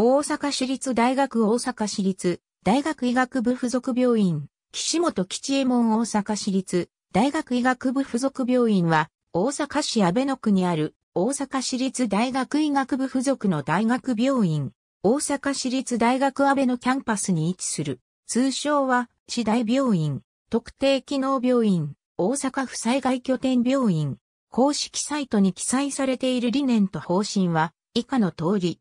大阪市立大学大阪市立大学医学部附属病院、岸本吉右衛門大阪市立大学医学部附属病院は、大阪市安倍野区にある大阪市立大学医学部附属の大学病院、大阪市立大学安倍野キャンパスに位置する、通称は市大病院、特定機能病院、大阪府災害拠点病院、公式サイトに記載されている理念と方針は、以下の通り、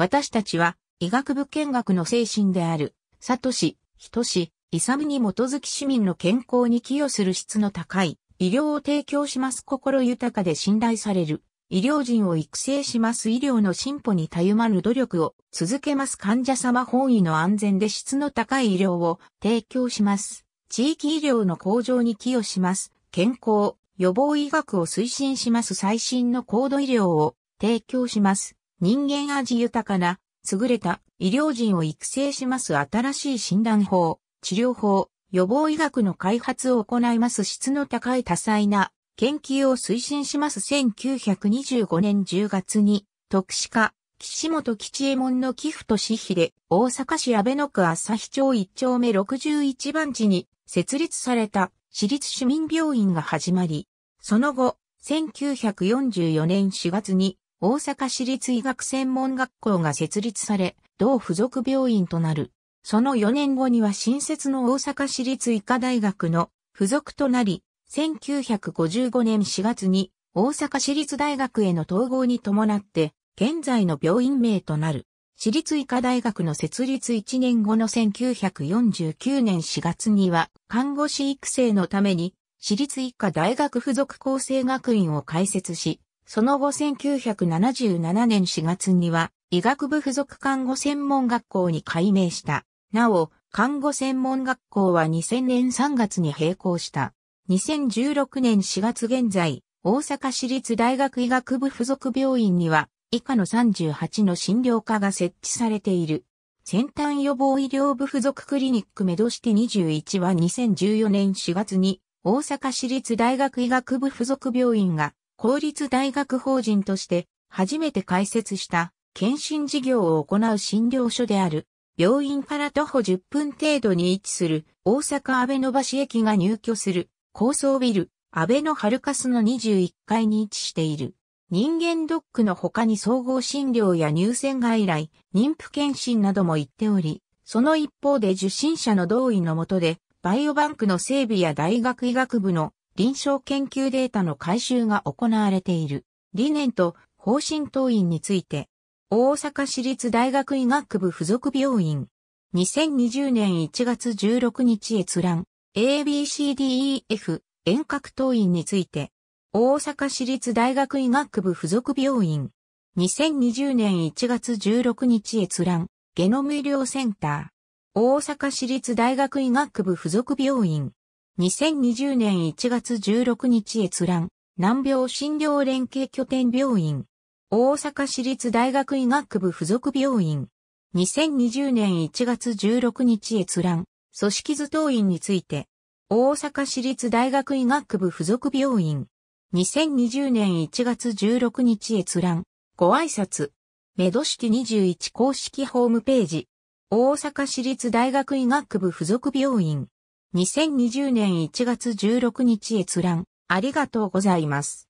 私たちは医学部見学の精神である、サトシ、ヒトシ、イサムに基づき市民の健康に寄与する質の高い医療を提供します心豊かで信頼される医療人を育成します医療の進歩にたゆまぬ努力を続けます患者様本位の安全で質の高い医療を提供します。地域医療の向上に寄与します。健康、予防医学を推進します最新の高度医療を提供します。人間味豊かな、優れた医療人を育成します新しい診断法、治療法、予防医学の開発を行います質の高い多彩な研究を推進します1925年10月に、特使家、岸本吉右衛門の寄付と私費で、大阪市安倍野区朝日町1丁目61番地に設立された私立市民病院が始まり、その後、1944年4月に大阪市立医学専門学校が設立され、同付属病院となる。その4年後には新設の大阪市立医科大学の付属となり、1955年4月に大阪市立大学への統合に伴って、現在の病院名となる。市立医科大学の設立1年後の1949年4月には、看護師育成のために、市立医科大学附属厚生学院を開設し、その後1977年4月には医学部附属看護専門学校に改名した。なお、看護専門学校は2000年3月に閉校した。2016年4月現在、大阪市立大学医学部附属病院には以下の38の診療科が設置されている。先端予防医療部附属クリニックメドシテ21は2014年4月に大阪市立大学医学部附属病院が公立大学法人として初めて開設した検診事業を行う診療所である病院から徒歩10分程度に位置する大阪安倍野橋駅が入居する高層ビル安倍野ハルカスの21階に位置している。人間ドックの他に総合診療や入選外来、妊婦検診なども行っており、その一方で受診者の同意のもとで、バイオバンクの整備や大学医学部の臨床研究データの回収が行われている。理念と方針党員について、大阪市立大学医学部附属病院、2020年1月16日閲覧、ABCDEF 遠隔党員について、大阪市立大学医学部附属病院、2020年1月16日閲覧、ゲノム医療センター、大阪市立大学医学部附属病院、2020年1月16日閲覧、難病診療連携拠点病院、大阪市立大学医学部附属病院、2020年1月16日閲覧、組織図等院について、大阪市立大学医学部附属病院、2020年1月16日閲覧、ご挨拶、メド式21公式ホームページ、大阪市立大学医学部附属病院、2020年1月16日閲覧、ありがとうございます。